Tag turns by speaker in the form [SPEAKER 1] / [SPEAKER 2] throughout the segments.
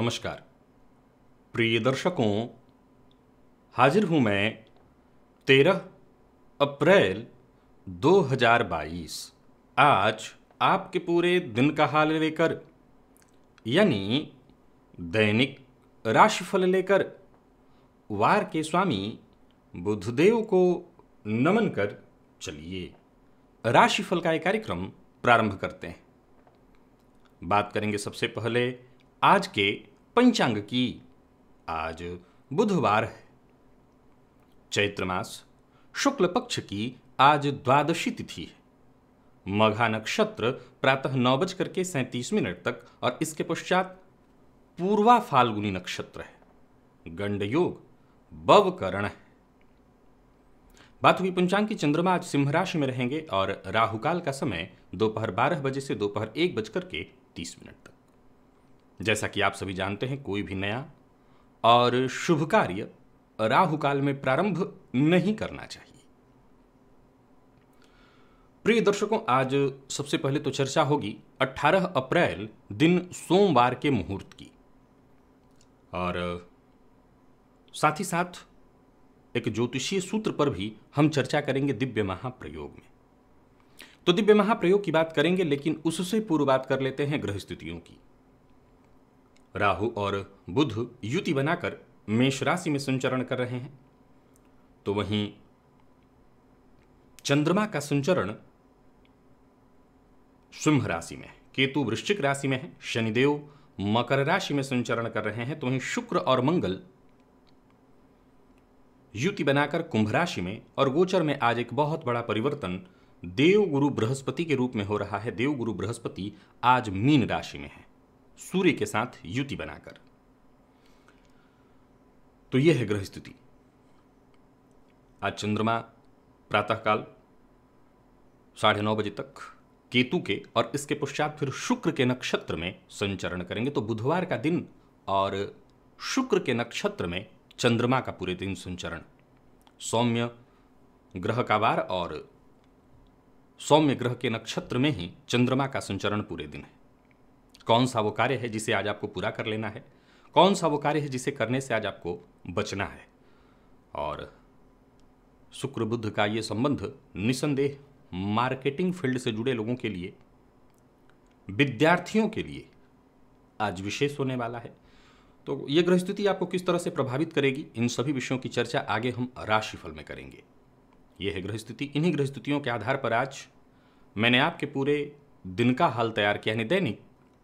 [SPEAKER 1] नमस्कार प्रिय दर्शकों हाजिर हूं मैं तेरह अप्रैल 2022 आज आपके पूरे दिन का हाल लेकर यानी दैनिक राशिफल लेकर वार के स्वामी बुद्धदेव को नमन कर चलिए राशिफल का एक कार्यक्रम प्रारंभ करते हैं बात करेंगे सबसे पहले आज के पंचांग की आज बुधवार है चैत्र मास शुक्ल पक्ष की आज द्वादशी तिथि है मघा नक्षत्र प्रातः नौ बज करके सैंतीस मिनट तक और इसके पश्चात पूर्वा फाल्गुनी नक्षत्र है गंड योग बवकरण है बात हुई पंचांग की चंद्रमा आज सिंह राशि में रहेंगे और राहुकाल का समय दोपहर बारह बजे से दोपहर एक बजकर के तीस मिनट तक जैसा कि आप सभी जानते हैं कोई भी नया और शुभ कार्य राहु काल में प्रारंभ नहीं करना चाहिए प्रिय दर्शकों आज सबसे पहले तो चर्चा होगी 18 अप्रैल दिन सोमवार के मुहूर्त की और साथ ही साथ एक ज्योतिषीय सूत्र पर भी हम चर्चा करेंगे दिव्य महाप्रयोग में तो दिव्य महाप्रयोग की बात करेंगे लेकिन उससे पूर्व बात कर लेते हैं ग्रह स्थितियों की राहु और बुध युति बनाकर मेष राशि में संचरण कर रहे हैं तो वहीं चंद्रमा का संचरण सिंह राशि में है केतु वृश्चिक राशि में है शनिदेव मकर राशि में संचरण कर रहे हैं तो वहीं शुक्र और मंगल युति बनाकर कुंभ राशि में और गोचर में आज एक बहुत बड़ा परिवर्तन देव गुरु बृहस्पति के रूप में हो रहा है देव गुरु बृहस्पति आज मीन राशि में है सूर्य के साथ युति बनाकर तो यह है ग्रह स्थिति आज चंद्रमा प्रातःकाल साढ़े नौ बजे तक केतु के और इसके पश्चात फिर शुक्र के नक्षत्र में संचरण करेंगे तो बुधवार का दिन और शुक्र के नक्षत्र में चंद्रमा का पूरे दिन संचरण सौम्य ग्रह का वार और सौम्य ग्रह के नक्षत्र में ही चंद्रमा का संचरण पूरे दिन है कौन सा वो कार्य है जिसे आज आपको पूरा कर लेना है कौन सा वो कार्य है जिसे करने से आज आपको बचना है और शुक्र बुद्ध का ये संबंध निसंदेह मार्केटिंग फील्ड से जुड़े लोगों के लिए विद्यार्थियों के लिए आज विशेष होने वाला है तो ये ग्रह स्थिति आपको किस तरह से प्रभावित करेगी इन सभी विषयों की चर्चा आगे हम राशिफल में करेंगे यह है ग्रह स्थिति इन्हीं ग्रह स्थितियों के आधार पर आज मैंने आपके पूरे दिन का हाल तैयार किया यानी दैनिक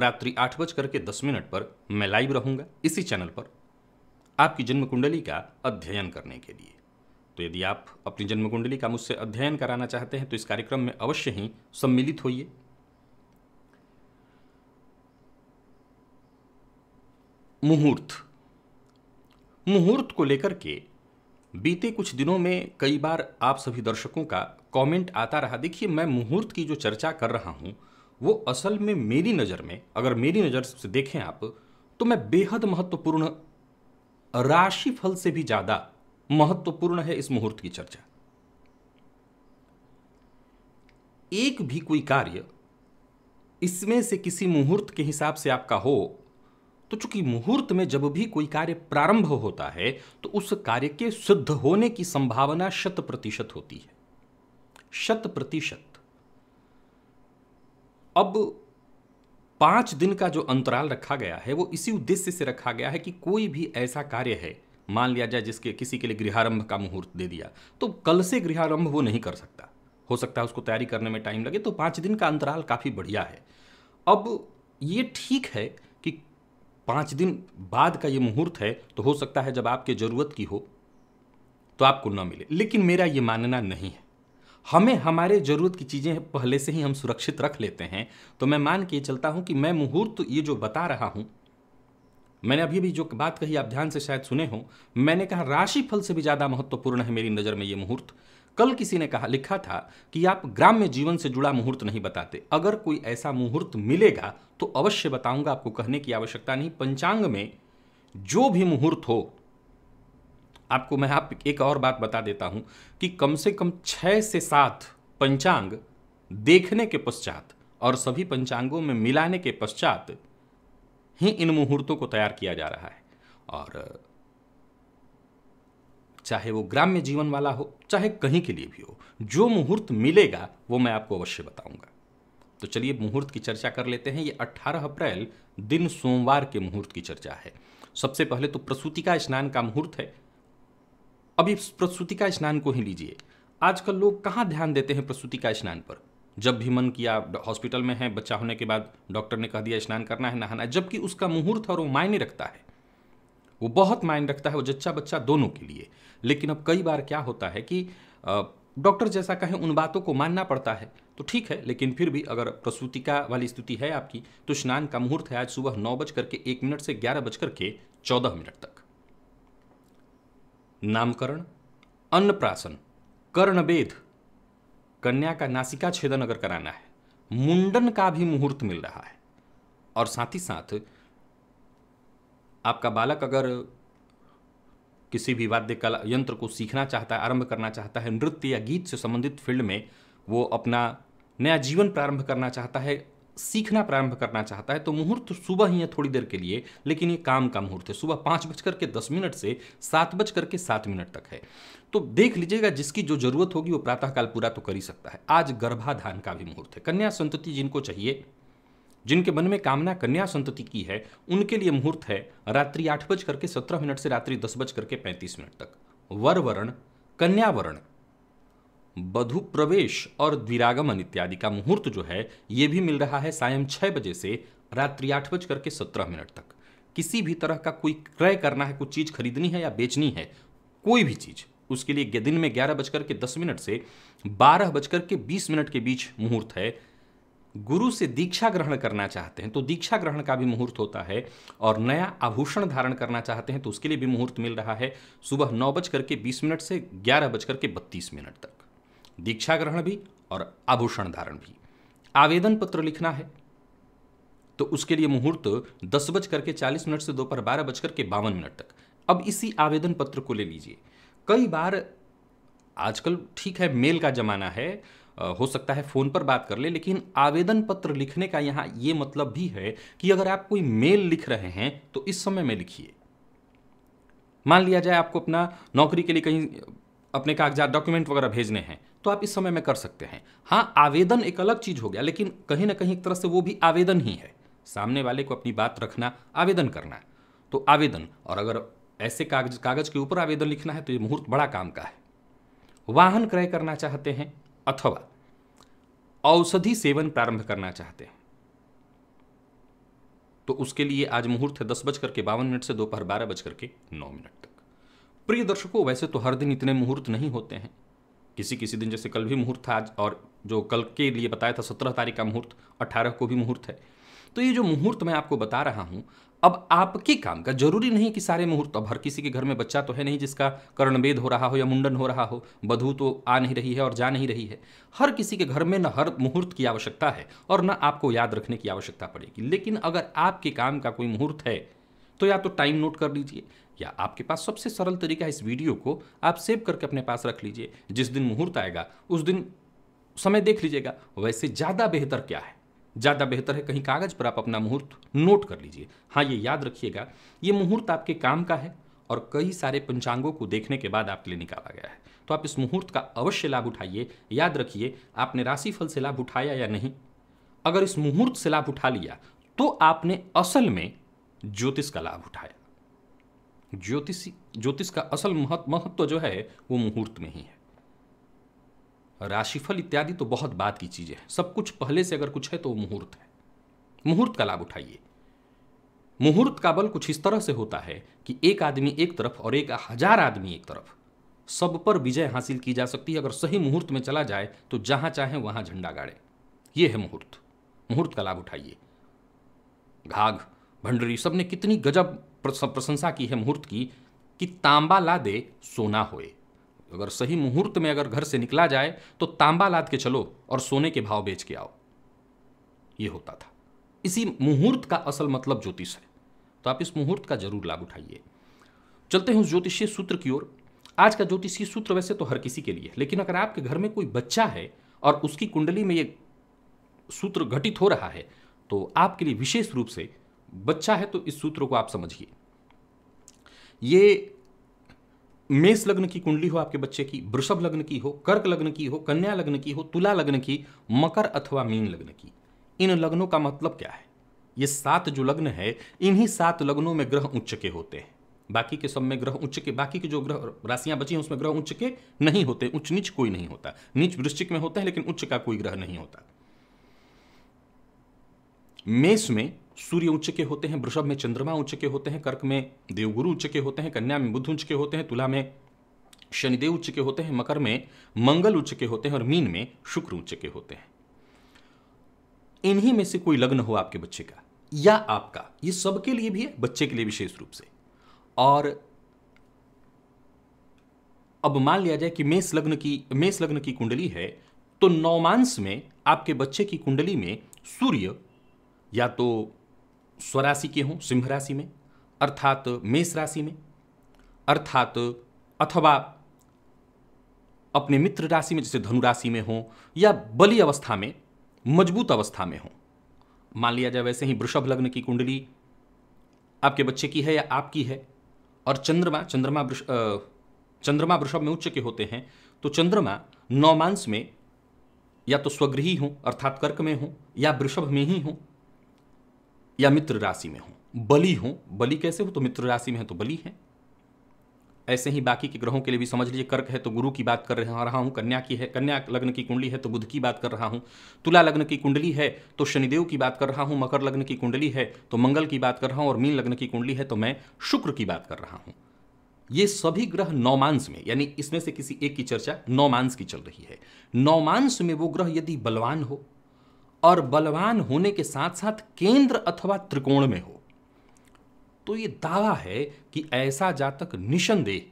[SPEAKER 1] रात्रि आठ बज करके दस मिनट पर मैं लाइव रहूंगा इसी चैनल पर आपकी जन्म कुंडली का अध्ययन करने के लिए तो यदि आप अपनी जन्म कुंडली का मुझसे अध्ययन कराना चाहते हैं तो इस कार्यक्रम में अवश्य ही सम्मिलित होइए मुहूर्त मुहूर्त को लेकर के बीते कुछ दिनों में कई बार आप सभी दर्शकों का कमेंट आता रहा देखिए मैं मुहूर्त की जो चर्चा कर रहा हूं वो असल में मेरी नज़र में अगर मेरी नज़र से देखें आप तो मैं बेहद महत्वपूर्ण राशि फल से भी ज़्यादा महत्वपूर्ण है इस मुहूर्त की चर्चा एक भी कोई कार्य इसमें से किसी मुहूर्त के हिसाब से आपका हो तो चूंकि मुहूर्त में जब भी कोई कार्य प्रारंभ होता है तो उस कार्य के सिद्ध होने की संभावना शत प्रतिशत होती है शत प्रतिशत अब पाँच दिन का जो अंतराल रखा गया है वो इसी उद्देश्य से रखा गया है कि कोई भी ऐसा कार्य है मान लिया जाए जिसके किसी के लिए गृहारंभ का मुहूर्त दे दिया तो कल से गृहारंभ वो नहीं कर सकता हो सकता है उसको तैयारी करने में टाइम लगे तो पाँच दिन का अंतराल काफ़ी बढ़िया है अब ये ठीक है कि पाँच दिन बाद का ये मुहूर्त है तो हो सकता है जब आपके ज़रूरत की हो तो आपको न मिले लेकिन मेरा ये मानना नहीं है हमें हमारे ज़रूरत की चीज़ें पहले से ही हम सुरक्षित रख लेते हैं तो मैं मान के चलता हूँ कि मैं मुहूर्त तो ये जो बता रहा हूँ मैंने अभी भी जो बात कही आप ध्यान से शायद सुने हो मैंने कहा राशि फल से भी ज़्यादा महत्वपूर्ण है मेरी नज़र में ये मुहूर्त कल किसी ने कहा लिखा था कि आप ग्राम्य जीवन से जुड़ा मुहूर्त नहीं बताते अगर कोई ऐसा मुहूर्त मिलेगा तो अवश्य बताऊंगा आपको कहने की आवश्यकता नहीं पंचांग में जो भी मुहूर्त हो आपको मैं आप एक और बात बता देता हूं कि कम से कम छह से सात पंचांग देखने के पश्चात और सभी पंचांगों में मिलाने के पश्चात ही इन मुहूर्तों को तैयार किया जा रहा है और चाहे वो ग्राम्य जीवन वाला हो चाहे कहीं के लिए भी हो जो मुहूर्त मिलेगा वो मैं आपको अवश्य बताऊंगा तो चलिए मुहूर्त की चर्चा कर लेते हैं ये 18 अप्रैल दिन सोमवार के मुहूर्त की चर्चा है सबसे पहले तो प्रसूति का स्नान का मुहूर्त है अभी प्रसूति का स्नान को ही लीजिए आजकल लोग कहाँ ध्यान देते हैं प्रसूति का स्नान पर जब भी मन किया हॉस्पिटल में है बच्चा होने के बाद डॉक्टर ने कह दिया स्नान करना है नहाना है जबकि उसका मुहूर्त और वो मायने रखता है वो बहुत मायने रखता है वो जच्चा बच्चा दोनों के लिए लेकिन अब कई बार क्या होता है कि डॉक्टर जैसा कहें उन बातों को मानना पड़ता है तो ठीक है लेकिन फिर भी अगर का वाली स्थिति है आपकी तो स्नान का मुहूर्त है आज सुबह नौ बज करके एक मिनट से ग्यारह बज करके चौदह मिनट तक नामकरण अन्नप्राशन कर्णवेद कन्या का नासिका छेदन अगर कराना है मुंडन का भी मुहूर्त मिल रहा है और साथ ही साथ आपका बालक अगर किसी भी वाद्य कला यंत्र को सीखना चाहता है आरंभ करना चाहता है नृत्य या गीत से संबंधित फील्ड में वो अपना नया जीवन प्रारंभ करना चाहता है सीखना प्रारंभ करना चाहता है तो मुहूर्त सुबह ही है थोड़ी देर के लिए लेकिन ये काम का मुहूर्त है सुबह पाँच बज करके दस मिनट से सात बज करके सात मिनट तक है तो देख लीजिएगा जिसकी जो जरूरत होगी वो प्रातःकाल पूरा तो कर ही सकता है आज गर्भाधान का भी मुहूर्त है कन्या संतति जिनको चाहिए जिनके मन में कामना कन्या संतति की है उनके लिए मुहूर्त है रात्रि आठ बज करके सत्रह मिनट से रात्रि दस बज करके पैंतीस मिनट तक वर वर्ण कन्यावरण बधु प्रवेश और द्विरागमन इत्यादि का मुहूर्त जो है ये भी मिल रहा है सायं छः बजे से रात्रि आठ बज करके सत्रह मिनट तक किसी भी तरह का कोई क्रय करना है कोई चीज़ खरीदनी है या बेचनी है कोई भी चीज़ उसके लिए दिन में ग्यारह बजकर के दस मिनट से बारह बजकर के बीस मिनट के बीच मुहूर्त है गुरु से दीक्षा ग्रहण करना चाहते हैं तो दीक्षा ग्रहण का भी मुहूर्त होता है और नया आभूषण धारण करना चाहते हैं तो उसके लिए भी मुहूर्त मिल रहा है सुबह नौ बजकर के बीस मिनट से ग्यारह बजकर के बत्तीस मिनट तक दीक्षा ग्रहण भी और आभूषण धारण भी आवेदन पत्र लिखना है तो उसके लिए मुहूर्त दस बज करके चालीस मिनट से दोपहर बारह बजकर के बावन मिनट तक अब इसी आवेदन पत्र को ले लीजिए कई बार आजकल ठीक है मेल का ज़माना है हो सकता है फ़ोन पर बात कर ले लेकिन आवेदन पत्र लिखने का यहां ये मतलब भी है कि अगर आप कोई मेल लिख रहे हैं तो इस समय में लिखिए मान लिया जाए आपको अपना नौकरी के लिए कहीं अपने कागजात डॉक्यूमेंट वगैरह भेजने हैं तो आप इस समय में कर सकते हैं हाँ आवेदन एक अलग चीज़ हो गया लेकिन कहीं ना कहीं एक तरह से वो भी आवेदन ही है सामने वाले को अपनी बात रखना आवेदन करना तो आवेदन और अगर ऐसे कागज कागज के ऊपर आवेदन लिखना है तो ये मुहूर्त बड़ा काम का है वाहन क्रय करना चाहते हैं अथवा औषधि सेवन प्रारंभ करना चाहते हैं तो उसके लिए आज मुहूर्त है दस बज करके बावन मिनट से दोपहर बारह बज करके नौ मिनट तक प्रिय दर्शकों वैसे तो हर दिन इतने मुहूर्त नहीं होते हैं किसी किसी दिन जैसे कल भी मुहूर्त था आज और जो कल के लिए बताया था सत्रह तारीख का मुहूर्त अट्ठारह को भी मुहूर्त है तो ये जो मुहूर्त मैं आपको बता रहा हूँ अब आपके काम का जरूरी नहीं कि सारे मुहूर्त अब हर किसी के घर में बच्चा तो है नहीं जिसका कर्णवेद हो रहा हो या मुंडन हो रहा हो बधू तो आ नहीं रही है और जा नहीं रही है हर किसी के घर में न हर मुहूर्त की आवश्यकता है और न आपको याद रखने की आवश्यकता पड़ेगी लेकिन अगर आपके काम का कोई मुहूर्त है तो या तो टाइम नोट कर लीजिए या आपके पास सबसे सरल तरीका है इस वीडियो को आप सेव करके अपने पास रख लीजिए जिस दिन मुहूर्त आएगा उस दिन समय देख लीजिएगा वैसे ज़्यादा बेहतर क्या है ज़्यादा बेहतर है कहीं कागज़ पर आप अपना मुहूर्त नोट कर लीजिए हाँ ये याद रखिएगा ये मुहूर्त आपके काम का है और कई सारे पंचांगों को देखने के बाद आपके लिए निकाला गया है तो आप इस मुहूर्त का अवश्य लाभ उठाइए याद रखिए आपने राशिफल से लाभ उठाया या नहीं अगर इस मुहूर्त से लाभ उठा लिया तो आपने असल में ज्योतिष का लाभ उठाया ज्योतिषी ज्योतिष का असल महत्व महत्व जो है वो मुहूर्त में ही है राशिफल इत्यादि तो बहुत बात की चीज़ें हैं सब कुछ पहले से अगर कुछ है तो मुहूर्त है मुहूर्त का लाभ उठाइए मुहूर्त का बल कुछ इस तरह से होता है कि एक आदमी एक तरफ और एक हजार आदमी एक तरफ सब पर विजय हासिल की जा सकती है अगर सही मुहूर्त में चला जाए तो जहां चाहे वहां झंडा गाड़े ये है मुहूर्त मुहूर्त का लाभ उठाइए घाघ भंडरी सबने कितनी गजब प्रशंसा की है मुहूर्त की कि तांबा दे सोना होए अगर सही मुहूर्त में अगर घर से निकला जाए तो तांबा लाद के चलो और सोने के भाव बेच के आओ ये होता था इसी मुहूर्त का असल मतलब ज्योतिष है तो आप इस मुहूर्त का जरूर लाभ उठाइए चलते हैं उस ज्योतिषीय सूत्र की ओर आज का ज्योतिषीय सूत्र वैसे तो हर किसी के लिए है लेकिन अगर आपके घर में कोई बच्चा है और उसकी कुंडली में ये सूत्र घटित हो रहा है तो आपके लिए विशेष रूप से बच्चा है तो इस सूत्र को आप समझिए ये मेष लग्न की कुंडली हो आपके बच्चे की वृषभ लग्न की हो कर्क लग्न की हो कन्या लग्न की हो तुला लग्न की मकर अथवा मीन लग्न की इन लग्नों का मतलब क्या है ये सात जो लग्न है इन्हीं सात लग्नों में ग्रह उच्च के होते हैं बाकी के सब में ग्रह उच्च के बाकी के जो ग्रह राशियां बची हैं उसमें ग्रह उच्च के नहीं होते उच्च नीच कोई नहीं होता नीच वृश्चिक में होते हैं लेकिन उच्च का कोई ग्रह नहीं होता मेष में सूर्य उच्च के होते हैं वृषभ में चंद्रमा उच्च के होते हैं कर्क में देवगुरु उच्च के होते हैं कन्या में बुद्ध उच्च के होते हैं तुला में शनिदेव उच्च के होते हैं मकर में मंगल उच्च के होते हैं और मीन में शुक्र उच्च के होते हैं इन्हीं में से कोई लग्न हो आपके बच्चे का या आपका ये सबके लिए भी है बच्चे के लिए विशेष रूप से और अब मान लिया जाए कि मेष लग्न की मेष लग्न की कुंडली है तो नौमांस में आपके बच्चे की कुंडली में सूर्य या तो स्वराशि के हों सिंह राशि में अर्थात मेष राशि में अर्थात अथवा अपने मित्र राशि में जैसे धनु राशि में हों या बली अवस्था में मजबूत अवस्था में हों मान लिया जाए वैसे ही वृषभ लग्न की कुंडली आपके बच्चे की है या आपकी है और चंद्रमा चंद्रमा चंद्रमा वृषभ में उच्च के होते हैं तो चंद्रमा नौमांस में या तो स्वगृही हों अर्थात कर्क में हों या वृषभ में ही हों या मित्र राशि में हों बलि हों बलि कैसे हो तो मित्र राशि में है तो बलि है ऐसे ही बाकी के ग्रहों के लिए भी समझ लीजिए कर्क है तो गुरु की बात कर रहा हूँ कन्या की है कन्या लग्न की कुंडली है तो बुध की बात कर रहा हूँ तुला लग्न की कुंडली है तो शनिदेव की बात कर रहा हूँ मकर लग्न की कुंडली है तो मंगल की बात कर रहा हूँ और मीन लग्न की कुंडली है तो मैं शुक्र की बात कर रहा हूँ ये सभी ग्रह नौमांस में यानी इसमें से किसी एक की चर्चा नौमांस की चल रही है नौमांस में वो ग्रह यदि बलवान हो और बलवान होने के साथ साथ केंद्र अथवा त्रिकोण में हो तो ये दावा है कि ऐसा जातक निशंदेह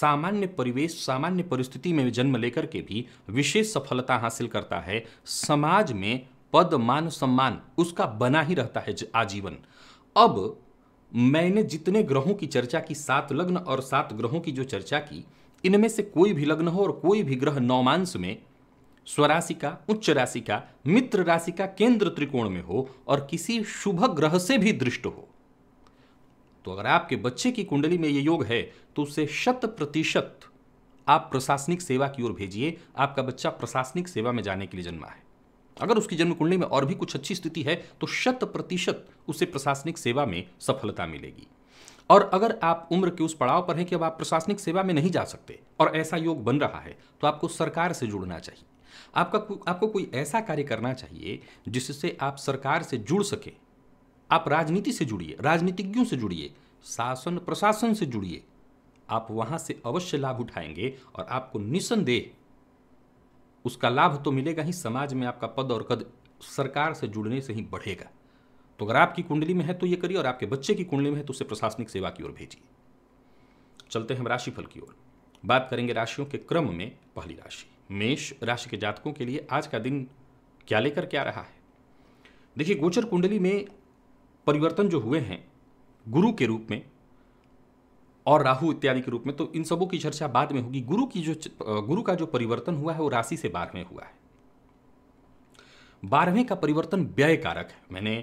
[SPEAKER 1] सामान्य परिवेश सामान्य परिस्थिति में जन्म लेकर के भी विशेष सफलता हासिल करता है समाज में पद मान सम्मान उसका बना ही रहता है आजीवन अब मैंने जितने ग्रहों की चर्चा की सात लग्न और सात ग्रहों की जो चर्चा की इनमें से कोई भी लग्न हो और कोई भी ग्रह नौमांस में स्वराशि का उच्च राशि का मित्र राशि का केंद्र त्रिकोण में हो और किसी शुभ ग्रह से भी दृष्ट हो तो अगर आपके बच्चे की कुंडली में ये योग है तो उसे शत प्रतिशत आप प्रशासनिक सेवा की ओर भेजिए आपका बच्चा प्रशासनिक सेवा में जाने के लिए जन्मा है अगर उसकी जन्म कुंडली में और भी कुछ अच्छी स्थिति है तो शत प्रतिशत उसे प्रशासनिक सेवा में सफलता मिलेगी और अगर आप उम्र के उस पड़ाव पर हैं कि अब आप प्रशासनिक सेवा में नहीं जा सकते और ऐसा योग बन रहा है तो आपको सरकार से जुड़ना चाहिए आपका आपको कोई ऐसा कार्य करना चाहिए जिससे आप सरकार से जुड़ सके आप राजनीति से जुड़िए राजनीतिज्ञों से जुड़िए शासन प्रशासन से जुड़िए आप वहां से अवश्य लाभ उठाएंगे और आपको निसंदेह उसका लाभ तो मिलेगा ही समाज में आपका पद और कद सरकार से जुड़ने से ही बढ़ेगा तो अगर आपकी कुंडली में है तो ये करिए और आपके बच्चे की कुंडली में है तो उसे प्रशासनिक सेवा की ओर भेजिए चलते हैं हम राशिफल की ओर बात करेंगे राशियों के क्रम में पहली राशि मेष राशि के जातकों के लिए आज का दिन क्या लेकर क्या रहा है देखिए गोचर कुंडली में परिवर्तन जो हुए हैं गुरु के रूप में और राहु इत्यादि के रूप में तो इन सबों की चर्चा बाद में होगी गुरु की जो गुरु का जो परिवर्तन हुआ है वो राशि से बारहवें हुआ है बारहवें का परिवर्तन व्यय कारक है मैंने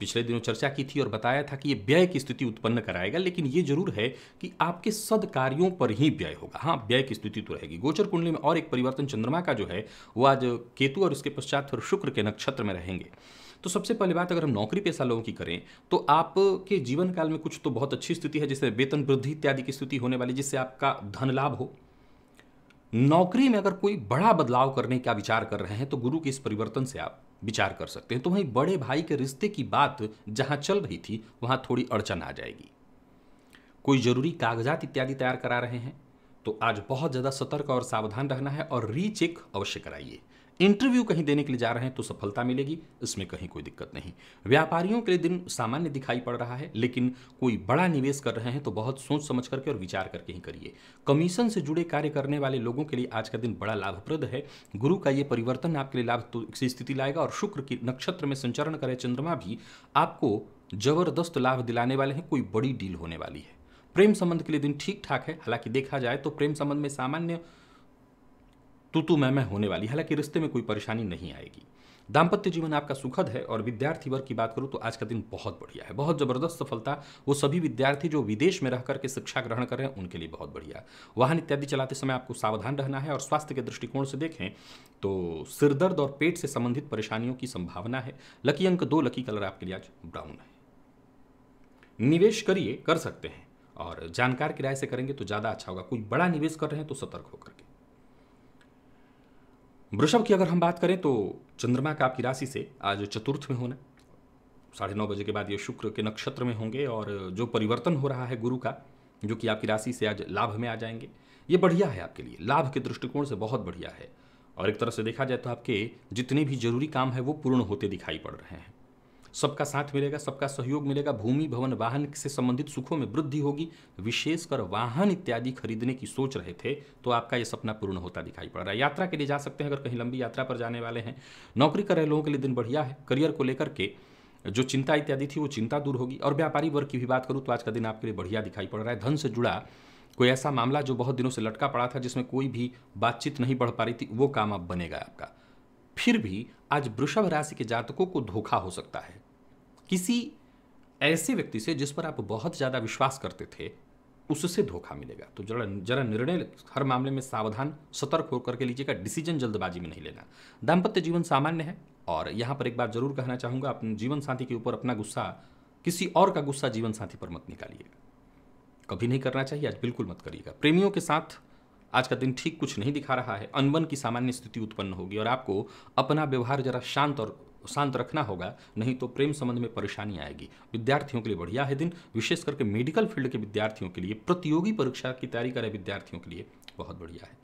[SPEAKER 1] पिछले दिनों चर्चा की थी और बताया था कि ये व्यय की स्थिति उत्पन्न कराएगा लेकिन ये जरूर है कि आपके सद कार्यों पर ही व्यय होगा हाँ व्यय की स्थिति तो रहेगी गोचर कुंडली में और एक परिवर्तन चंद्रमा का जो है वो आज केतु और उसके पश्चात फिर शुक्र के नक्षत्र में रहेंगे तो सबसे पहली बात अगर हम नौकरी पेशा लोगों की करें तो आपके जीवन काल में कुछ तो बहुत अच्छी स्थिति है जैसे वेतन वृद्धि इत्यादि की स्थिति होने वाली जिससे आपका धन लाभ हो नौकरी में अगर कोई बड़ा बदलाव करने का विचार कर रहे हैं तो गुरु के इस परिवर्तन से आप विचार कर सकते हैं तो वहीं बड़े भाई के रिश्ते की बात जहां चल रही थी वहां थोड़ी अड़चन आ जाएगी कोई जरूरी कागजात इत्यादि तैयार करा रहे हैं तो आज बहुत ज़्यादा सतर्क और सावधान रहना है और रीचेक अवश्य कराइए इंटरव्यू कहीं देने के लिए जा रहे हैं तो सफलता मिलेगी इसमें कहीं कोई दिक्कत नहीं व्यापारियों के लिए दिन सामान्य दिखाई पड़ रहा है लेकिन कोई बड़ा निवेश कर रहे हैं तो बहुत सोच समझ करके और विचार करके ही करिए कमीशन से जुड़े कार्य करने वाले लोगों के लिए आज का दिन बड़ा लाभप्रद है गुरु का ये परिवर्तन आपके लिए लाभ तो स्थिति लाएगा और शुक्र की नक्षत्र में संचरण करे चंद्रमा भी आपको जबरदस्त लाभ दिलाने वाले हैं कोई बड़ी डील होने वाली है प्रेम संबंध के लिए दिन ठीक ठाक है हालांकि देखा जाए तो प्रेम संबंध में सामान्य तू तू मैं मैं होने वाली हालांकि रिश्ते में कोई परेशानी नहीं आएगी दाम्पत्य जीवन आपका सुखद है और विद्यार्थी वर्ग की बात करूं तो आज का दिन बहुत बढ़िया है बहुत ज़बरदस्त सफलता वो सभी विद्यार्थी जो विदेश में रह करके शिक्षा ग्रहण कर रहे हैं उनके लिए बहुत बढ़िया वाहन इत्यादि चलाते समय आपको सावधान रहना है और स्वास्थ्य के दृष्टिकोण से देखें तो सिरदर्द और पेट से संबंधित परेशानियों की संभावना है लकी अंक दो लकी कलर आपके लिए आज ब्राउन है निवेश करिए कर सकते हैं और जानकार किराए से करेंगे तो ज़्यादा अच्छा होगा कोई बड़ा निवेश कर रहे हैं तो सतर्क होकर के वृषभ की अगर हम बात करें तो चंद्रमा का आपकी राशि से आज चतुर्थ में होना साढ़े नौ बजे के बाद ये शुक्र के नक्षत्र में होंगे और जो परिवर्तन हो रहा है गुरु का जो कि आपकी राशि से आज लाभ में आ जाएंगे ये बढ़िया है आपके लिए लाभ के दृष्टिकोण से बहुत बढ़िया है और एक तरह से देखा जाए तो आपके जितने भी जरूरी काम है वो पूर्ण होते दिखाई पड़ रहे हैं सबका साथ मिलेगा सबका सहयोग मिलेगा भूमि भवन वाहन से संबंधित सुखों में वृद्धि होगी विशेषकर वाहन इत्यादि खरीदने की सोच रहे थे तो आपका यह सपना पूर्ण होता दिखाई पड़ रहा है यात्रा के लिए जा सकते हैं अगर कहीं लंबी यात्रा पर जाने वाले हैं नौकरी कर रहे लोगों के लिए दिन बढ़िया है करियर को लेकर के जो चिंता इत्यादि थी वो चिंता दूर होगी और व्यापारी वर्ग की भी बात करूँ तो आज का दिन आपके लिए बढ़िया दिखाई पड़ रहा है धन से जुड़ा कोई ऐसा मामला जो बहुत दिनों से लटका पड़ा था जिसमें कोई भी बातचीत नहीं बढ़ पा रही थी वो काम अब बनेगा आपका फिर भी आज वृषभ राशि के जातकों को धोखा हो सकता है किसी ऐसे व्यक्ति से जिस पर आप बहुत ज़्यादा विश्वास करते थे उससे धोखा मिलेगा तो जरा जरा निर्णय हर मामले में सावधान सतर्क होकर के लीजिएगा डिसीजन जल्दबाजी में नहीं लेना दाम्पत्य जीवन सामान्य है और यहाँ पर एक बार जरूर कहना चाहूँगा अपने जीवन साथी के ऊपर अपना गुस्सा किसी और का गुस्सा जीवन साथी पर मत निकालिएगा कभी नहीं करना चाहिए आज बिल्कुल मत करिएगा प्रेमियों के साथ आज का दिन ठीक कुछ नहीं दिखा रहा है अनबन की सामान्य स्थिति उत्पन्न होगी और आपको अपना व्यवहार जरा शांत और शांत रखना होगा नहीं तो प्रेम संबंध में परेशानी आएगी विद्यार्थियों के लिए बढ़िया है दिन विशेष करके मेडिकल फील्ड के विद्यार्थियों के लिए प्रतियोगी परीक्षा की तैयारी करें विद्यार्थियों के लिए बहुत बढ़िया है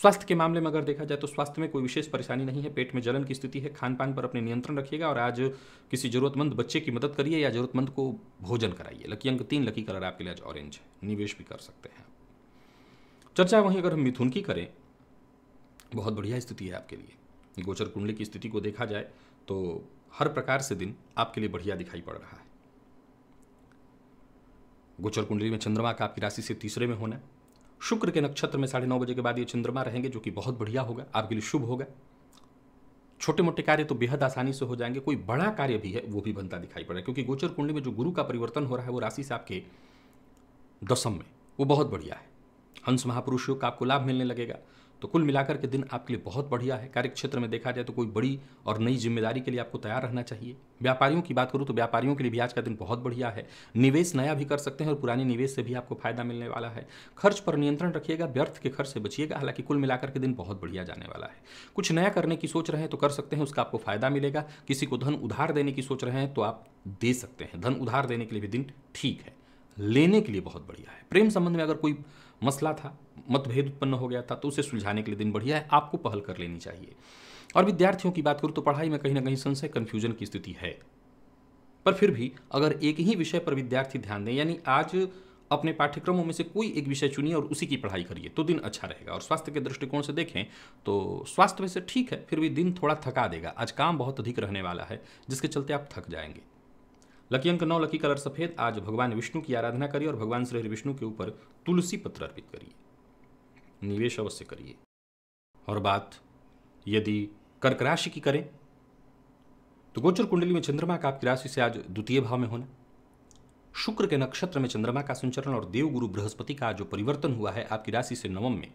[SPEAKER 1] स्वास्थ्य के मामले में अगर देखा जाए तो स्वास्थ्य में कोई विशेष परेशानी नहीं है पेट में जलन की स्थिति है खान पान पर अपने नियंत्रण रखिएगा और आज किसी जरूरतमंद बच्चे की मदद करिए या जरूरतमंद को भोजन कराइए लकी अंक तीन लकी कलर आपके लिए आज ऑरेंज है निवेश भी कर सकते हैं चर्चा वहीं अगर हम मिथुन की करें बहुत बढ़िया स्थिति है आपके लिए गोचर कुंडली की स्थिति को देखा जाए तो हर प्रकार से दिन आपके लिए बढ़िया दिखाई पड़ रहा है गोचर कुंडली में चंद्रमा का आपकी राशि से तीसरे में होना शुक्र के नक्षत्र में साढ़े नौ बजे के बाद ये चंद्रमा रहेंगे जो कि बहुत बढ़िया होगा आपके लिए शुभ होगा छोटे मोटे कार्य तो बेहद आसानी से हो जाएंगे कोई बड़ा कार्य भी है वो भी बनता दिखाई पड़ रहा है क्योंकि गोचर कुंडली में जो गुरु का परिवर्तन हो रहा है वो राशि से आपके दसम में वो बहुत बढ़िया है हंस महापुरुष योग का आपको लाभ मिलने लगेगा तो कुल मिलाकर के दिन आपके लिए बहुत बढ़िया है कार्य क्षेत्र में देखा जाए तो कोई बड़ी और नई जिम्मेदारी के लिए आपको तैयार रहना चाहिए व्यापारियों की बात करूँ तो व्यापारियों के लिए भी आज का दिन बहुत बढ़िया है निवेश नया भी कर सकते हैं और पुराने निवेश से भी आपको फायदा मिलने वाला है खर्च पर नियंत्रण रखिएगा व्यर्थ के खर्च से बचिएगा हालांकि कुल मिलाकर के दिन बहुत बढ़िया जाने वाला है कुछ नया करने की सोच रहे हैं तो कर सकते हैं उसका आपको फायदा मिलेगा किसी को धन उधार देने की सोच रहे हैं तो आप दे सकते हैं धन उधार देने के लिए भी दिन ठीक है लेने के लिए बहुत बढ़िया है प्रेम संबंध में अगर कोई मसला था मतभेद उत्पन्न हो गया था तो उसे सुलझाने के लिए दिन बढ़िया है आपको पहल कर लेनी चाहिए और विद्यार्थियों की बात करूँ तो पढ़ाई में कहीं ना कहीं संशय कन्फ्यूजन की स्थिति है पर फिर भी अगर एक ही विषय पर विद्यार्थी ध्यान दें यानी आज अपने पाठ्यक्रमों में से कोई एक विषय चुनिए और उसी की पढ़ाई करिए तो दिन अच्छा रहेगा और स्वास्थ्य के दृष्टिकोण से देखें तो स्वास्थ्य वैसे ठीक है फिर भी दिन थोड़ा थका देगा आज काम बहुत अधिक रहने वाला है जिसके चलते आप थक जाएंगे लकी अंक नौ लकी कलर सफ़ेद आज भगवान विष्णु की आराधना करिए और भगवान श्री विष्णु के ऊपर तुलसी पत्र अर्पित करिए निवेश अवश्य करिए और बात यदि कर्क राशि की करें तो गोचर कुंडली में चंद्रमा का आपकी राशि से आज द्वितीय भाव में होना शुक्र के नक्षत्र में चंद्रमा का संचरण और देवगुरु बृहस्पति का जो परिवर्तन हुआ है आपकी राशि से नवम में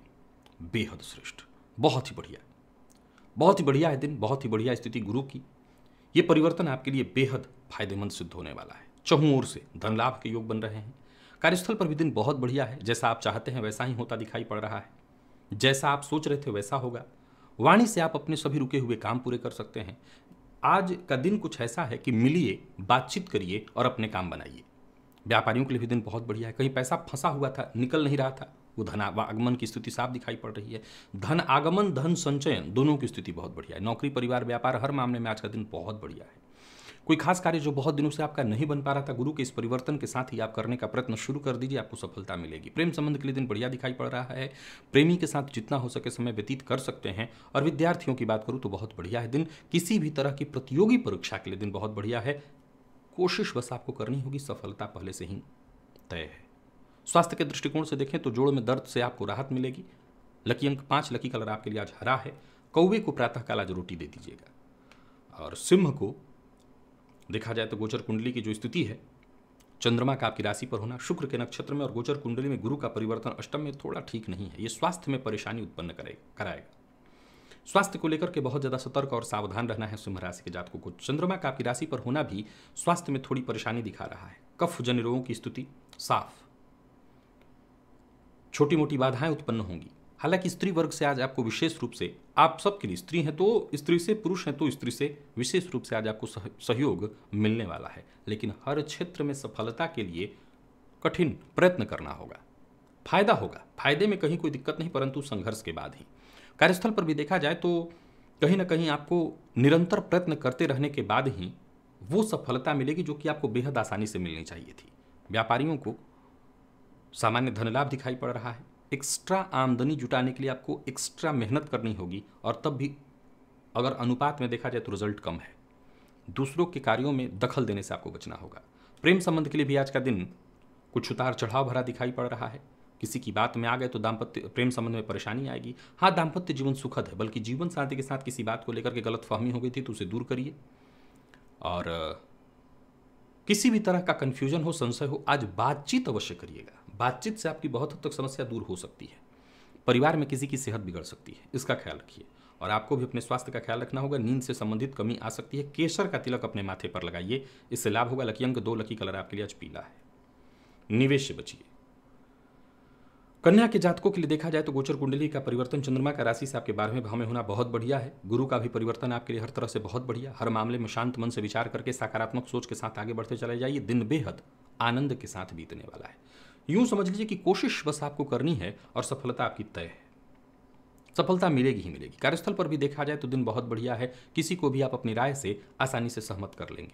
[SPEAKER 1] बेहद श्रेष्ठ बहुत ही बढ़िया बहुत ही बढ़िया है दिन बहुत ही बढ़िया स्थिति गुरु की ये परिवर्तन आपके लिए बेहद फायदेमंद सिद्ध होने वाला है चहुं ओर से धन लाभ के योग बन रहे हैं कार्यस्थल पर भी दिन बहुत बढ़िया है जैसा आप चाहते हैं वैसा ही होता दिखाई पड़ रहा है जैसा आप सोच रहे थे वैसा होगा वाणी से आप अपने सभी रुके हुए काम पूरे कर सकते हैं आज का दिन कुछ ऐसा है कि मिलिए बातचीत करिए और अपने काम बनाइए व्यापारियों के लिए भी दिन बहुत बढ़िया है कहीं पैसा फंसा हुआ था निकल नहीं रहा था वो धन आगमन की स्थिति साफ दिखाई पड़ रही है धन आगमन धन संचयन दोनों की स्थिति बहुत बढ़िया है नौकरी परिवार व्यापार हर मामले में आज का दिन बहुत बढ़िया है कोई खास कार्य जो बहुत दिनों से आपका नहीं बन पा रहा था गुरु के इस परिवर्तन के साथ ही आप करने का प्रयत्न शुरू कर दीजिए आपको सफलता मिलेगी प्रेम संबंध के लिए दिन बढ़िया दिखाई पड़ रहा है प्रेमी के साथ जितना हो सके समय व्यतीत कर सकते हैं और विद्यार्थियों की बात करूँ तो बहुत बढ़िया है दिन किसी भी तरह की प्रतियोगी परीक्षा के लिए दिन बहुत बढ़िया है कोशिश बस आपको करनी होगी सफलता पहले से ही तय है स्वास्थ्य के दृष्टिकोण से देखें तो जोड़ों में दर्द से आपको राहत मिलेगी लकी अंक पाँच लकी कलर आपके लिए आज हरा है कौवे को प्रातःकाल आज रोटी दे दीजिएगा और सिंह को देखा जाए तो गोचर कुंडली की जो स्थिति है चंद्रमा का आपकी राशि पर होना शुक्र के नक्षत्र में और गोचर कुंडली में गुरु का परिवर्तन अष्टम में थोड़ा ठीक नहीं है ये स्वास्थ्य में परेशानी उत्पन्न करेगा कराएगा स्वास्थ्य को लेकर के बहुत ज़्यादा सतर्क और सावधान रहना है सिंह राशि के जातकों को चंद्रमा का आपकी राशि पर होना भी स्वास्थ्य में थोड़ी परेशानी दिखा रहा है कफ जन रोगों की स्थिति साफ छोटी मोटी बाधाएं उत्पन्न होंगी हालांकि स्त्री वर्ग से आज आपको विशेष रूप से आप सबके लिए स्त्री हैं तो स्त्री से पुरुष हैं तो स्त्री से विशेष रूप से आज आपको सहयोग मिलने वाला है लेकिन हर क्षेत्र में सफलता के लिए कठिन प्रयत्न करना होगा फायदा होगा फायदे में कहीं कोई दिक्कत नहीं परंतु संघर्ष के बाद ही कार्यस्थल पर भी देखा जाए तो कहीं ना कहीं आपको निरंतर प्रयत्न करते रहने के बाद ही वो सफलता मिलेगी जो कि आपको बेहद आसानी से मिलनी चाहिए थी व्यापारियों को सामान्य धनलाभ दिखाई पड़ रहा है एक्स्ट्रा आमदनी जुटाने के लिए आपको एक्स्ट्रा मेहनत करनी होगी और तब भी अगर अनुपात में देखा जाए तो रिजल्ट कम है दूसरों के कार्यों में दखल देने से आपको बचना होगा प्रेम संबंध के लिए भी आज का दिन कुछ उतार चढ़ाव भरा दिखाई पड़ रहा है किसी की बात में आ गए तो दाम्पत्य प्रेम संबंध में परेशानी आएगी हाँ दाम्पत्य जीवन सुखद है बल्कि जीवन साथी के साथ किसी बात को लेकर के गलत फहमी हो गई थी तो उसे दूर करिए और किसी भी तरह का कन्फ्यूजन हो संशय हो आज बातचीत अवश्य करिएगा बातचीत से आपकी बहुत हद तक समस्या दूर हो सकती है परिवार में किसी की सेहत बिगड़ सकती है इसका ख्याल रखिए और आपको भी अपने स्वास्थ्य का ख्याल रखना होगा नींद से संबंधित कमी आ सकती है केसर का तिलक अपने माथे पर लगाइए इससे लाभ होगा लकी अंक दो लकी कलर आपके लिए आज पीला है निवेश से बचिए कन्या के जातकों के लिए देखा जाए तो गोचर कुंडली का परिवर्तन चंद्रमा का राशि से आपके बारहवें भाव में होना बहुत बढ़िया है गुरु का भी परिवर्तन आपके लिए हर तरह से बहुत बढ़िया हर मामले में शांत मन से विचार करके सकारात्मक सोच के साथ आगे बढ़ते चले जाइए दिन बेहद आनंद के साथ बीतने वाला है यूं समझ लीजिए कि कोशिश बस आपको करनी है और सफलता आपकी तय है सफलता मिलेगी ही मिलेगी कार्यस्थल पर भी देखा जाए तो दिन बहुत बढ़िया है किसी को भी आप अपनी राय से आसानी से सहमत कर लेंगे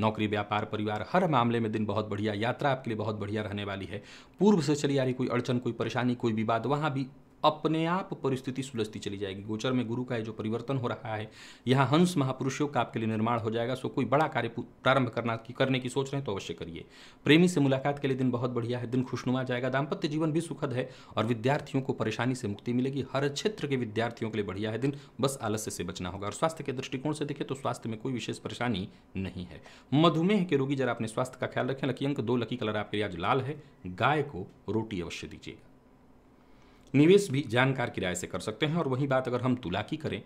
[SPEAKER 1] नौकरी व्यापार परिवार हर मामले में दिन बहुत बढ़िया यात्रा आपके लिए बहुत बढ़िया रहने वाली है पूर्व से चली आ रही कोई अड़चन कोई परेशानी कोई विवाद वहाँ भी अपने आप परिस्थिति सुलझती चली जाएगी गोचर में गुरु का ये जो परिवर्तन हो रहा है यहाँ हंस महापुरुषों का आपके लिए निर्माण हो जाएगा सो कोई बड़ा कार्य प्रारंभ करना की करने की सोच रहे हैं तो अवश्य करिए प्रेमी से मुलाकात के लिए दिन बहुत बढ़िया है दिन खुशनुमा जाएगा दाम्पत्य जीवन भी सुखद है और विद्यार्थियों को परेशानी से मुक्ति मिलेगी हर क्षेत्र के विद्यार्थियों के लिए बढ़िया है दिन बस आलस्य से बचना होगा और स्वास्थ्य के दृष्टिकोण से देखें तो स्वास्थ्य में कोई विशेष परेशानी नहीं है मधुमेह के रोगी जरा अपने स्वास्थ्य का ख्याल रखें लकी अंक दो लकी कलर आपके लिए आज लाल है गाय को रोटी अवश्य दीजिएगा निवेश भी जानकार की राय से कर सकते हैं और वही बात अगर हम तुला की करें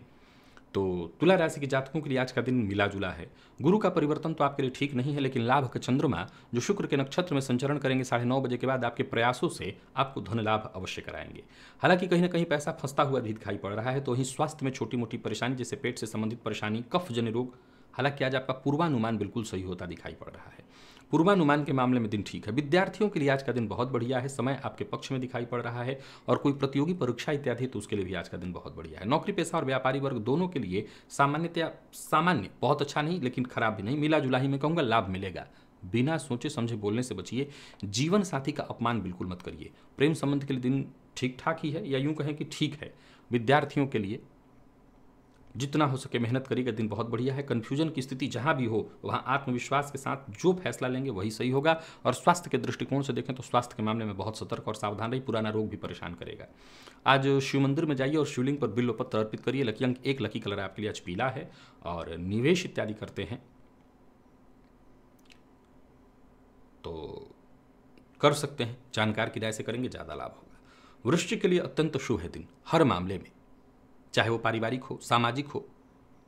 [SPEAKER 1] तो तुला राशि के जातकों के लिए आज का दिन मिला जुला है गुरु का परिवर्तन तो आपके लिए ठीक नहीं है लेकिन लाभ का चंद्रमा जो शुक्र के नक्षत्र में संचरण करेंगे साढ़े नौ बजे के बाद आपके प्रयासों से आपको धन लाभ अवश्य कराएंगे हालांकि कहीं ना कहीं पैसा फंसता हुआ भी दिखाई पड़ रहा है तो वहीं स्वास्थ्य में छोटी मोटी परेशानी जैसे पेट से संबंधित परेशानी कफ जन रोग हालांकि आज आपका पूर्वानुमान बिल्कुल सही होता दिखाई पड़ रहा है पूर्वानुमान के मामले में दिन ठीक है विद्यार्थियों के लिए आज का दिन बहुत बढ़िया है समय आपके पक्ष में दिखाई पड़ रहा है और कोई प्रतियोगी परीक्षा इत्यादि तो उसके लिए भी आज का दिन बहुत बढ़िया है नौकरी पेशा और व्यापारी वर्ग दोनों के लिए सामान्यतया सामान्य बहुत अच्छा नहीं लेकिन खराब भी नहीं मिला जुला ही मैं कहूँगा लाभ मिलेगा बिना सोचे समझे बोलने से बचिए जीवन साथी का अपमान बिल्कुल मत करिए प्रेम संबंध के लिए दिन ठीक ठाक ही है या यूं कहें कि ठीक है विद्यार्थियों के लिए जितना हो सके मेहनत करिएगा दिन बहुत बढ़िया है कन्फ्यूजन की स्थिति जहाँ भी हो वहाँ आत्मविश्वास के साथ जो फैसला लेंगे वही सही होगा और स्वास्थ्य के दृष्टिकोण से देखें तो स्वास्थ्य के मामले में बहुत सतर्क और सावधान रही पुराना रोग भी परेशान करेगा आज शिव मंदिर में जाइए और शिवलिंग पर बिल्व पत्र अर्पित करिए लकी अंक एक लकी कलर आपके लिए आज पीला है और निवेश इत्यादि करते हैं तो कर सकते हैं जानकार की राय से करेंगे ज़्यादा लाभ होगा वृश्चिक के लिए अत्यंत शुभ है दिन हर मामले में चाहे वो पारिवारिक हो सामाजिक हो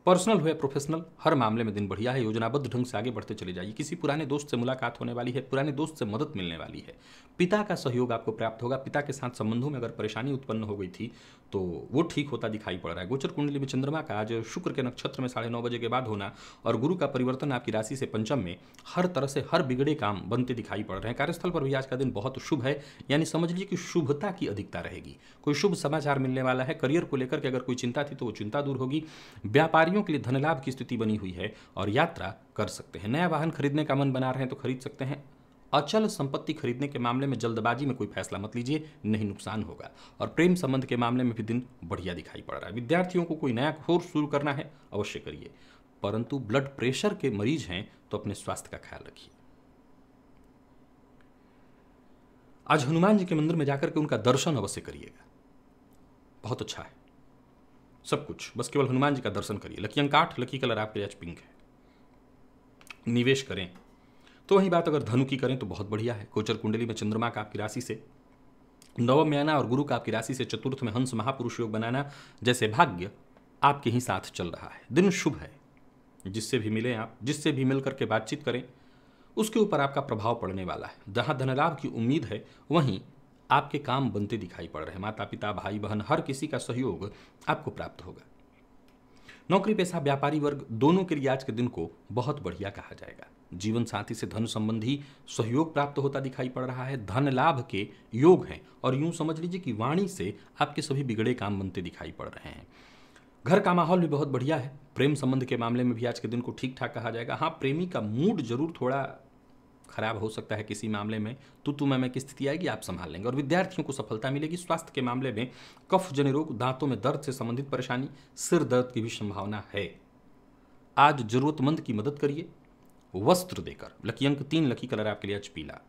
[SPEAKER 1] पर्सनल हुए प्रोफेशनल हर मामले में दिन बढ़िया है योजनाबद्ध ढंग से आगे बढ़ते चले जाइए किसी पुराने दोस्त से मुलाकात होने वाली है पुराने दोस्त से मदद मिलने वाली है पिता का सहयोग आपको प्राप्त होगा पिता के साथ संबंधों में अगर परेशानी उत्पन्न हो गई थी तो वो ठीक होता दिखाई पड़ रहा है गोचर कुंडली में चंद्रमा का आज शुक्र के नक्षत्र में साढ़े नौ बजे के बाद होना और गुरु का परिवर्तन आपकी राशि से पंचम में हर तरह से हर बिगड़े काम बनते दिखाई पड़ रहे हैं कार्यस्थल पर भी आज का दिन बहुत शुभ है यानी समझ लीजिए कि शुभता की अधिकता रहेगी कोई शुभ समाचार मिलने वाला है करियर को लेकर के अगर कोई चिंता थी तो वो चिंता दूर होगी व्यापारी व्यापारियों के लिए धन लाभ की स्थिति बनी हुई है और यात्रा कर सकते हैं नया वाहन खरीदने का मन बना रहे हैं तो खरीद सकते हैं अचल संपत्ति खरीदने के मामले में जल्दबाजी में कोई फैसला मत लीजिए नहीं नुकसान होगा और प्रेम संबंध के मामले में भी दिन बढ़िया दिखाई पड़ रहा है विद्यार्थियों को कोई नया कोर्स शुरू करना है अवश्य करिए परंतु ब्लड प्रेशर के मरीज हैं तो अपने स्वास्थ्य का ख्याल रखिए आज हनुमान जी के मंदिर में जाकर के उनका दर्शन अवश्य करिएगा बहुत अच्छा है सब कुछ बस केवल हनुमान जी का दर्शन करिए लकी अंक आठ लकी कलर आपके लिए आज पिंक है निवेश करें तो वही बात अगर धनु की करें तो बहुत बढ़िया है कोचर कुंडली में चंद्रमा का आपकी राशि से नवम में आना और गुरु का आपकी राशि से चतुर्थ में हंस महापुरुष योग बनाना जैसे भाग्य आपके ही साथ चल रहा है दिन शुभ है जिससे भी मिलें आप जिससे भी मिल करके बातचीत करें उसके ऊपर आपका प्रभाव पड़ने वाला है जहाँ धनलाभ की उम्मीद है वहीं आपके काम बनते दिखाई पड़ रहे हैं माता पिता भाई बहन हर किसी का सहयोग आपको प्राप्त होगा नौकरी पेशा व्यापारी वर्ग दोनों के लिए आज के दिन को बहुत बढ़िया कहा जाएगा जीवन साथी से धन संबंधी सहयोग प्राप्त होता दिखाई पड़ रहा है धन लाभ के योग हैं और यूं समझ लीजिए कि वाणी से आपके सभी बिगड़े काम बनते दिखाई पड़ रहे हैं घर का माहौल भी बहुत बढ़िया है प्रेम संबंध के मामले में भी आज के दिन को ठीक ठाक कहा जाएगा हाँ प्रेमी का मूड जरूर थोड़ा खराब हो सकता है किसी मामले में तो तू मैं की स्थिति आएगी आप संभाल लेंगे और विद्यार्थियों को सफलता मिलेगी स्वास्थ्य के मामले में कफ जन रोग दांतों में दर्द से संबंधित परेशानी सिर दर्द की भी संभावना है आज जरूरतमंद की मदद करिए वस्त्र देकर लकी अंक तीन लकी कलर आपके लिए आज पीला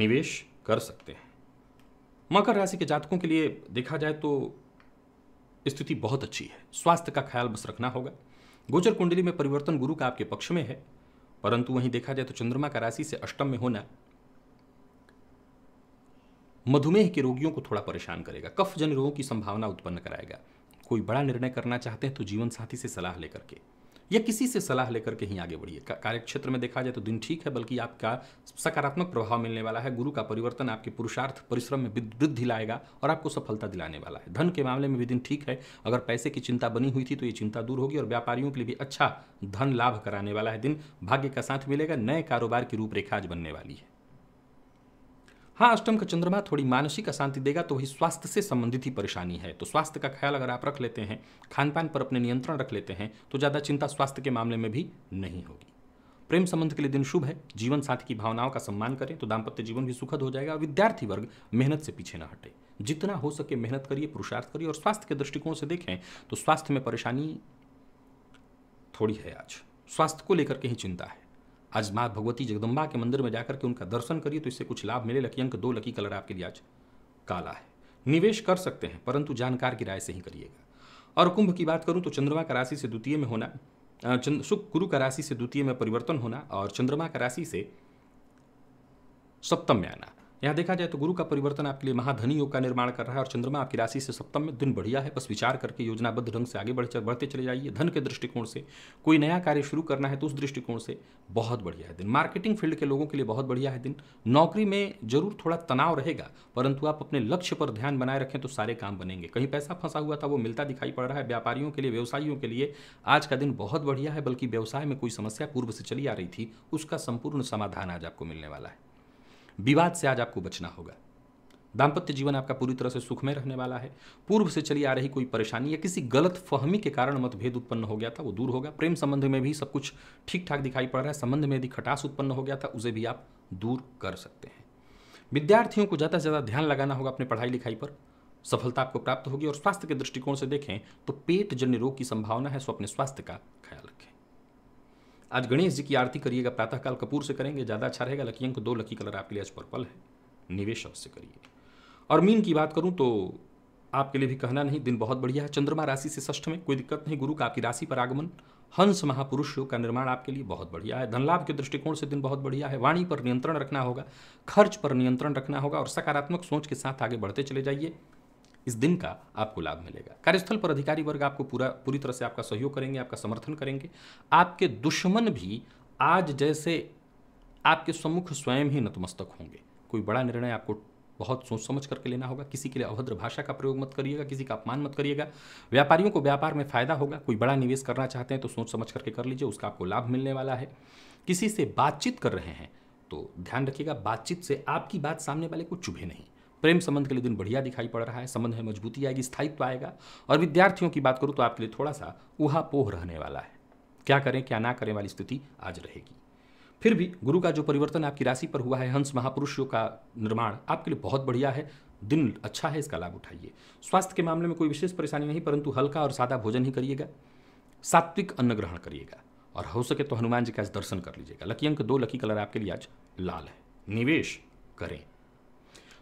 [SPEAKER 1] निवेश कर सकते हैं मकर राशि के जातकों के लिए देखा जाए तो स्थिति बहुत अच्छी है स्वास्थ्य का ख्याल बस रखना होगा गोचर कुंडली में परिवर्तन गुरु का आपके पक्ष में है परंतु वहीं देखा जाए तो चंद्रमा का राशि से अष्टम में होना मधुमेह के रोगियों को थोड़ा परेशान करेगा कफ जन रोगों की संभावना उत्पन्न कराएगा कोई बड़ा निर्णय करना चाहते हैं तो जीवन साथी से सलाह लेकर के या किसी से सलाह लेकर के ही आगे बढ़िए कार्य क्षेत्र में देखा जाए तो दिन ठीक है बल्कि आपका सकारात्मक प्रभाव मिलने वाला है गुरु का परिवर्तन आपके पुरुषार्थ परिश्रम में वृद्धि लाएगा और आपको सफलता दिलाने वाला है धन के मामले में भी दिन ठीक है अगर पैसे की चिंता बनी हुई थी तो ये चिंता दूर होगी और व्यापारियों के लिए भी अच्छा धन लाभ कराने वाला है दिन भाग्य का साथ मिलेगा नए कारोबार की रूपरेखा आज बनने वाली है हाँ अष्टम का चंद्रमा थोड़ी मानसिक अशांति देगा तो वही स्वास्थ्य से संबंधित ही परेशानी है तो स्वास्थ्य का ख्याल अगर आप रख लेते हैं खान पान पर अपने नियंत्रण रख लेते हैं तो ज़्यादा चिंता स्वास्थ्य के मामले में भी नहीं होगी प्रेम संबंध के लिए दिन शुभ है जीवन साथी की भावनाओं का सम्मान करें तो दाम्पत्य जीवन भी सुखद हो जाएगा विद्यार्थी वर्ग मेहनत से पीछे ना हटे जितना हो सके मेहनत करिए पुरुषार्थ करिए और स्वास्थ्य के दृष्टिकोण से देखें तो स्वास्थ्य में परेशानी थोड़ी है आज स्वास्थ्य को लेकर के ही चिंता है आज माँ भगवती जगदम्बा के मंदिर में जाकर के उनका दर्शन करिए तो इससे कुछ लाभ मिले लकी अंक दो लकी कलर आपके लिए आज काला है निवेश कर सकते हैं परंतु जानकार की राय से ही करिएगा और कुंभ की बात करूँ तो चंद्रमा का राशि से द्वितीय में होना शुक्र गुरु का राशि से द्वितीय में परिवर्तन होना और चंद्रमा का राशि से सप्तम में आना यहाँ देखा जाए तो गुरु का परिवर्तन आपके लिए महाधनी योग का निर्माण कर रहा है और चंद्रमा आपकी राशि से सप्तम में दिन बढ़िया है बस विचार करके योजनाबद्ध ढंग से आगे बढ़ बढ़ते चले जाइए धन के दृष्टिकोण से कोई नया कार्य शुरू करना है तो उस दृष्टिकोण से बहुत बढ़िया है दिन मार्केटिंग फील्ड के लोगों के लिए बहुत बढ़िया है दिन नौकरी में जरूर थोड़ा तनाव रहेगा परंतु आप अपने लक्ष्य पर ध्यान बनाए रखें तो सारे काम बनेंगे कहीं पैसा फंसा हुआ था वो मिलता दिखाई पड़ रहा है व्यापारियों के लिए व्यवसायियों के लिए आज का दिन बहुत बढ़िया है बल्कि व्यवसाय में कोई समस्या पूर्व से चली आ रही थी उसका संपूर्ण समाधान आज आपको मिलने वाला है विवाद से आज आपको बचना होगा दाम्पत्य जीवन आपका पूरी तरह से सुखमय रहने वाला है पूर्व से चली आ रही कोई परेशानी या किसी गलत फहमी के कारण मतभेद उत्पन्न हो गया था वो दूर होगा प्रेम संबंध में भी सब कुछ ठीक ठाक दिखाई पड़ रहा है संबंध में यदि खटास उत्पन्न हो गया था उसे भी आप दूर कर सकते हैं विद्यार्थियों को ज़्यादा से ज़्यादा ध्यान लगाना होगा अपने पढ़ाई लिखाई पर सफलता आपको प्राप्त होगी और स्वास्थ्य के दृष्टिकोण से देखें तो पेट जन्य रोग की संभावना है सो अपने स्वास्थ्य का ख्याल रखें आज गणेश जी की आरती करिएगा प्रातःकाल कपूर से करेंगे ज़्यादा अच्छा रहेगा लकी अंक दो लकी कलर आपके लिए आज पर्पल है निवेश अवश्य करिए और मीन की बात करूँ तो आपके लिए भी कहना नहीं दिन बहुत बढ़िया है चंद्रमा राशि से ष्ठ में कोई दिक्कत नहीं गुरु का आपकी राशि पर आगमन हंस महापुरुष योग का निर्माण आपके लिए बहुत बढ़िया है धनलाभ के दृष्टिकोण से दिन बहुत बढ़िया है वाणी पर नियंत्रण रखना होगा खर्च पर नियंत्रण रखना होगा और सकारात्मक सोच के साथ आगे बढ़ते चले जाइए इस दिन का आपको लाभ मिलेगा कार्यस्थल पर अधिकारी वर्ग आपको पूरा पूरी तरह से आपका सहयोग करेंगे आपका समर्थन करेंगे आपके दुश्मन भी आज जैसे आपके सम्मुख स्वयं ही नतमस्तक होंगे कोई बड़ा निर्णय आपको बहुत सोच समझ करके लेना होगा किसी के लिए अभद्र भाषा का प्रयोग मत करिएगा किसी का अपमान मत करिएगा व्यापारियों को व्यापार में फ़ायदा होगा कोई बड़ा निवेश करना चाहते हैं तो सोच समझ करके कर लीजिए उसका आपको लाभ मिलने वाला है किसी से बातचीत कर रहे हैं तो ध्यान रखिएगा बातचीत से आपकी बात सामने वाले को चुभे नहीं प्रेम संबंध के लिए दिन बढ़िया दिखाई पड़ रहा है संबंध में मजबूती आएगी स्थायित्व आएगा और विद्यार्थियों की बात करूँ तो आपके लिए थोड़ा सा उहा पोह रहने वाला है क्या करें क्या ना करें वाली स्थिति आज रहेगी फिर भी गुरु का जो परिवर्तन आपकी राशि पर हुआ है हंस महापुरुषों का निर्माण आपके लिए बहुत बढ़िया है दिन अच्छा है इसका लाभ उठाइए स्वास्थ्य के मामले में कोई विशेष परेशानी नहीं परंतु हल्का और सादा भोजन ही करिएगा सात्विक अन्न ग्रहण करिएगा और हो सके तो हनुमान जी का दर्शन कर लीजिएगा लकी अंक दो लकी कलर आपके लिए आज लाल है निवेश करें